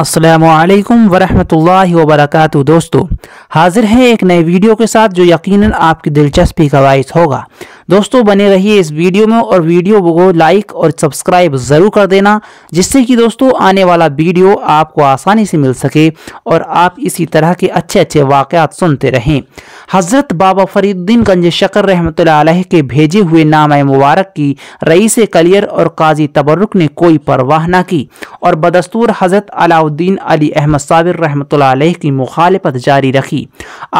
असलकम वरहमल वबरक दोस्तों हाजिर है एक नए वीडियो के साथ जो यकीनन आपकी दिलचस्पी का बायस होगा दोस्तों बने रहिए इस वीडियो में और वीडियो को लाइक और सब्सक्राइब ज़रूर कर देना जिससे कि दोस्तों आने वाला वीडियो आपको आसानी से मिल सके और आप इसी तरह के अच्छे अच्छे वाक़ात सुनते रहें हज़रत बाबा फरीद्दीन गंज शकर रहमत के भेजे हुए नाम मुबारक की रईस कलियर और काजी तबर्रुक ने कोई परवाह न की और बदस्तूर हज़रत अलाउद्दीन अली अहमद साबिर रहमत की मुखालफत जारी रखी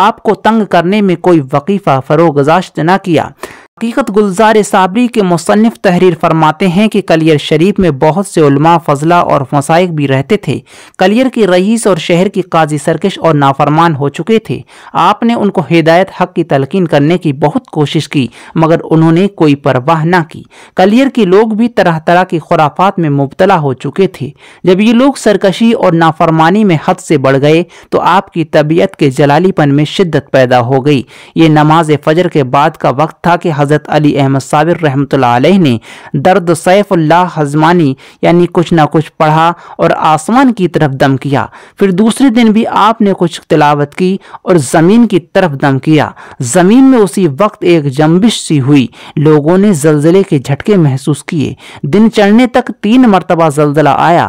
आपको तंग करने में कोई वकीफ़ा फरोगजाश्त न किया हकीकत गुलजार साबरी के मुसनफ़ तहरीर फरमाते हैं कि कलियर शरीफ में बहुत से उलमा फजला और मसाइक भी रहते थे कलियर के रईस और शहर की काजी सरकश और नाफरमान हो चुके थे आपने उनको हिदायत हक की तलकिन करने की बहुत कोशिश की मगर उन्होंने कोई परवाह ना की कलियर के लोग भी तरह तरह की खुराफात में मुबतला हो चुके थे जब ये लोग सरकशी और नाफरमानी में हद से बढ़ गए तो आपकी तबीयत के जलालीपन में शिद्दत पैदा हो गई ये नमाज फजर के बाद का वक्त था कि हज़रत अली अहमद साबिर रहमत ने दर्द सैफुल्ला हजमानी यानी कुछ ना कुछ पढ़ा और आसमान की तरफ दम किया फिर दूसरे दिन भी आपने कुछ तिलावत की और ज़मीन की तरफ दम किया ज़मीन में उसी वक्त एक जम्बिश सी हुई लोगों ने जल्जले के झटके महसूस किए दिन चढ़ने तक तीन मरतबा जल्जला आया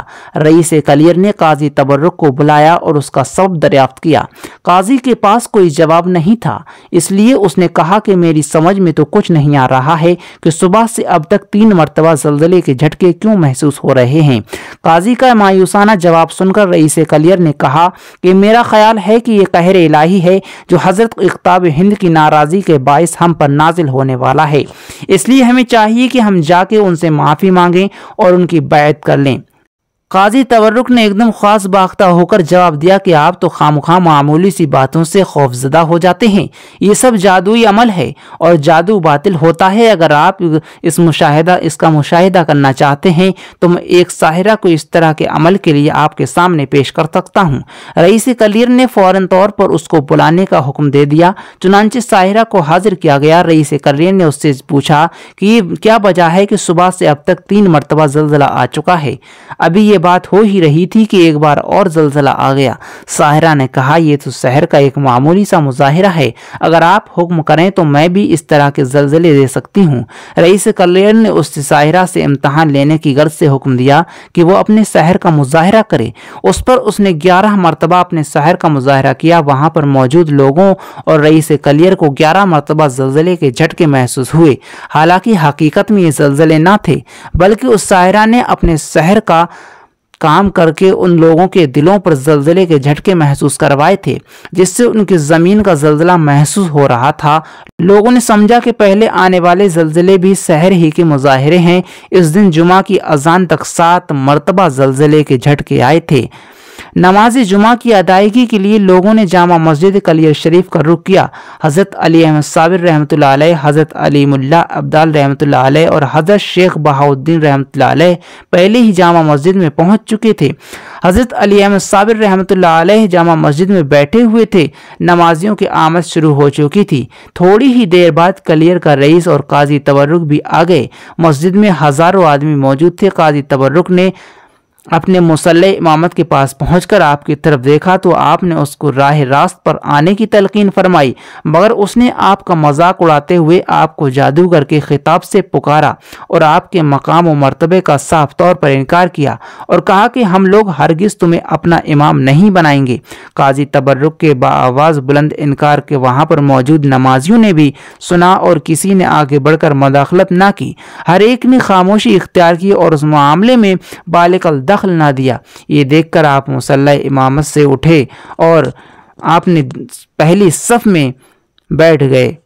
रईस कलियर ने काजी तबर्रक को बुलाया और उसका सब दरियाफ्त किया काजी के पास कोई जवाब नहीं था इसलिए उसने कहा कि मेरी समझ में तो कुछ समझ नहीं आ रहा है कि सुबह से अब तक तीन मरतबा जल्जले के झटके क्यों महसूस हो रहे हैं काजी का मायूसाना जवाब सुनकर रईस कलियर ने कहा कि मेरा ख्याल है कि यह कहर इलाही है जो हज़रत इकताब हिंद की नाराज़ी के बायस हम पर नाजिल होने वाला है इसलिए हमें चाहिए कि हम जाके उनसे माफ़ी मांगें और उनकी बैत कर लें काजी तवरुक ने एकदम खास बाख्ता होकर जवाब दिया कि आप तो खामखा मामूली सी बातों से खौफजदा हो जाते हैं ये सब जादुई अमल है और जादू बातिल होता है अगर आप इस मुशाहिदा इसका मुशाहिदा करना चाहते हैं तो मैं एक साहिरा को इस तरह के अमल के लिए आपके सामने पेश कर सकता हूँ रईस कलीर ने फ़ौर तौर पर उसको बुलाने का हुक्म दे दिया चुनानचे साहिरा को हाजिर किया गया रईस कलीर ने उससे पूछा कि क्या वजह है कि सुबह से अब तक तीन मरतबा जल्जला आ चुका है अभी ये बात हो ही रही थी कि एक बार और जलजला आ गया साहरा ने कहा यह तो शहर का एक मामूली सा मुजाहरा है अगर आप हुक्म करें तो मैं भी इस तरह के जलजले दे सकती हूँ रईस कल्याण ने उस साहरा से इम्तहान लेने की गर्ज से हुक्म दिया कि वो अपने शहर का मुजाहरा करे उस पर उसने ग्यारह मरतबा अपने शहर का मुजाहरा किया वहां पर मौजूद लोगों और रईस कलियर को ग्यारह मरतबा जलजले के झटके महसूस हुए हालांकि हकीकत में ये जलजले ना थे बल्कि उस सायरा ने अपने शहर का काम करके उन लोगों के दिलों पर जल्जले के झटके महसूस करवाए थे जिससे उनकी ज़मीन का जलजला महसूस हो रहा था लोगों ने समझा कि पहले आने वाले जलजिले भी शहर ही के मुजाहरे हैं इस दिन जुमा की अजान तक सात मरतबा जलजिले के झटके आए थे नमाज जुमा की अदायगी के लिए लोगों ने जामा मस्जिद कलियर शरीफ का रुख किया हज़रत अली अहमद साबिर रहमत हज़रत मुल्ला अब्दाल रहमत और हज़रत शेख बहाउद्दीन रहमत पहले ही जामा मस्जिद में पहुंच चुके थे हज़रत अली अहमद साबिर रहमत जामा मस्जिद में बैठे हुए थे नमाजियों की आमद शुरू हो चुकी थी थोड़ी ही देर बाद कलियर का रईस और काजी तबर्रुक भी आ गए मस्जिद में हज़ारों आदमी मौजूद थे काजी तबर्रुक ने अपने मुसल इमामत के पास पहुंचकर आपकी तरफ देखा तो आपने उसको राह रास्त पर आने की तलकीन फरमाई मगर उसने आपका मजाक उड़ाते हुए आपको जादूगर के खिताब से पुकारा और आपके मकाम व मरतबे का साफ तौर पर इनकार किया और कहा कि हम लोग हरगिज़ तुम्हें अपना इमाम नहीं बनाएंगे काजी तबर्रुक के बाआवाज़ बुलंद इनकार के वहाँ पर मौजूद नमाजियों ने भी सुना और किसी ने आगे बढ़कर मदाखलत ना की हर एक ने खामोशी इख्तियार की और उस मामले में बालिकल दखल ना दिया ये देखकर आप मुसल्ला इमामत से उठे और आपने पहली सफ़ में बैठ गए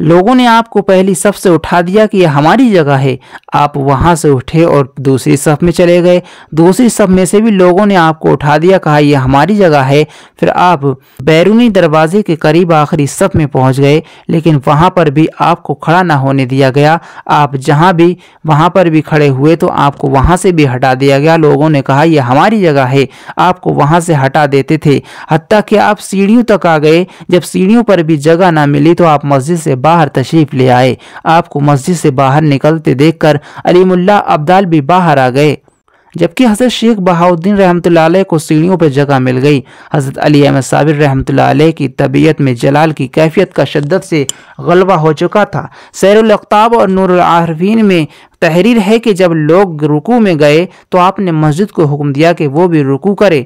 लोगों ने आपको पहली सफ से उठा दिया कि यह हमारी जगह है आप वहां से उठे और दूसरी सफ में चले गए दूसरी सफ में से भी लोगों ने आपको उठा दिया कहा यह हमारी जगह है फिर आप बैरूनी दरवाजे के करीब आखिरी सफ में पहुंच गए लेकिन वहां पर भी आपको खड़ा ना होने दिया गया आप जहां भी वहां पर भी खड़े हुए तो आपको वहां से भी हटा दिया गया लोगों ने कहा यह हमारी जगह है आपको वहां से हटा देते थे हती कि आप सीढ़ियों तक आ गए जब सीढ़ियों पर भी जगह ना मिली तो आप मस्जिद से बाहर तशरीफ ले आए आपको मस्जिद से बाहर निकलते देखकर अलीमुल्ला अब्दाल भी बाहर आ गए जबकि हज़रत शेख बहाउद्दीन रहमत को सीढ़ियों पर जगह मिल गई हज़रत अली अहमद साबिर रहमत की तबीयत में जलाल की कैफियत का शद्दत से गलबा हो चुका था सैरताब और नूर नूरारफीन में तहरीर है कि जब लोग रुकू में गए तो आपने मस्जिद को हुक्म दिया कि वो भी रुकू करे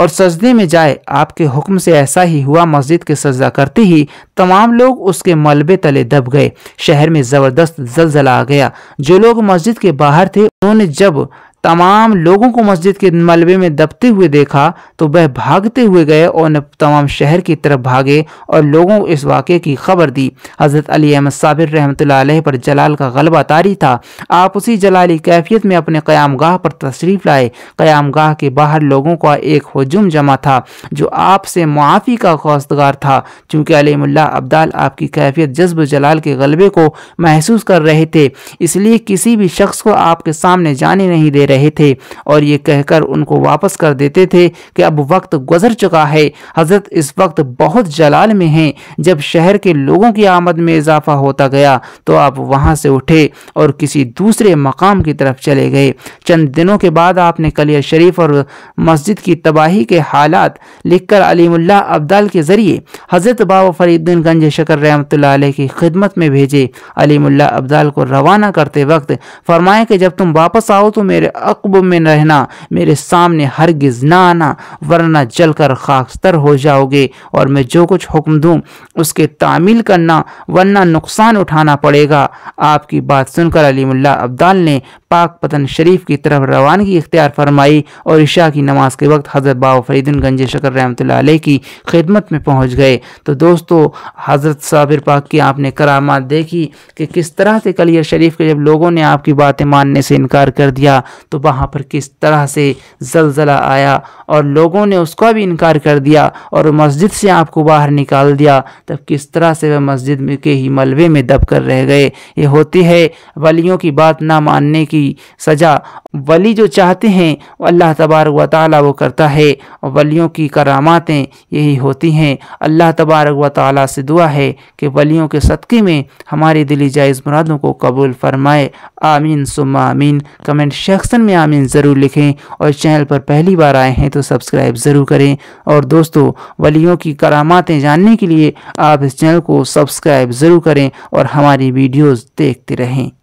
और सजदे में जाए आपके हुक्म से ऐसा ही हुआ मस्जिद के सजदा करते ही तमाम लोग उसके मलबे तले दब गए शहर में ज़बरदस्त जलजला आ गया जो लोग मस्जिद के बाहर थे उन्होंने जब तमाम लोगों को मस्जिद के मलबे में दबते हुए देखा तो वह भागते हुए गए और तमाम शहर की तरफ भागे और लोगों को इस वाक़े की खबर दी हज़रत अली अहमद साबिर रहमत पर जलाल का गलबा तारी था आप उसी जलाली कैफियत में अपने क़्याम गाह पर तशरीफ़ लाए क़्याम गाह के बाहर लोगों का एक हजुम जमा था जो आपसे मुआफ़ी का खौस्तगार था चूँकि अलीमुल्ला अब्दाल आपकी कैफियत जज्ब जलाल के गलबे को महसूस कर रहे थे इसलिए किसी भी शख्स को आपके सामने जाने नहीं दे रहे थे और ये कहकर उनको वापस कर देते थे कि अब वक्त गुजर चुका है हजरत इस वक्त बहुत जलाल में हैं जब शहर के लोगों की आमद में इजाफा होता गया तो आप वहाँ से उठे और किसी दूसरे मकाम की तरफ चले गए चंद दिनों के बाद आपने कलिया शरीफ और मस्जिद की तबाही के हालात लिखकर अलीमुल्ला अब्दाल के ज़रिए हज़रत बाबा फरीदीन गंज शकर रहमत की खिदमत में भेजे अलीमुल्ला अब्दाल को रवाना करते वक्त फरमाए कि जब तुम वापस आओ तो मेरे अकब में रहना मेरे सामने हरगिज ना आना वरना कर खाकस्तर हो जाओगे और मैं जो कुछ हुक्म दूँ उसके तामील करना वरना नुकसान उठाना पड़ेगा आपकी बात सुनकर अलीमुल्ला अब्दाल ने पाक पतन शरीफ की तरफ रवानगी इख्तियार फरमाई और ईशा की नमाज के वक्त हज़रत बाबा फरीदिन गंज शकर रहमत की खिदमत में पहुँच गए तो दोस्तों हज़रत साबिर पाक की आपने करामात देखी कि किस तरह से कलियर शरीफ के जब लोगों ने आपकी बातें मानने से इनकार कर दिया तो वहाँ पर किस तरह से जलजला आया और लोगों ने उसका भी इनकार कर दिया और मस्जिद से आपको बाहर निकाल दिया तब किस तरह से वह मस्जिद में के ही मलबे में दब कर रह गए ये होती है वलियों की बात ना मानने की सज़ा वली जो चाहते हैं अल्लाह तबारक व ताली वो करता है और वलियों की करामातें यही होती हैं अल्लाह तबारक व ताली से दुआ है कि वलियों के सदक़े में हमारी दिली जायज़ मुरादों को कबूल फरमाए आमीन सुम आमीन कमेंट शख्स सेक्शन में आमीन ज़रूर लिखें और चैनल पर पहली बार आए हैं तो सब्सक्राइब ज़रूर करें और दोस्तों वलियों की करामातें जानने के लिए आप इस चैनल को सब्सक्राइब ज़रूर करें और हमारी वीडियोज़ देखते रहें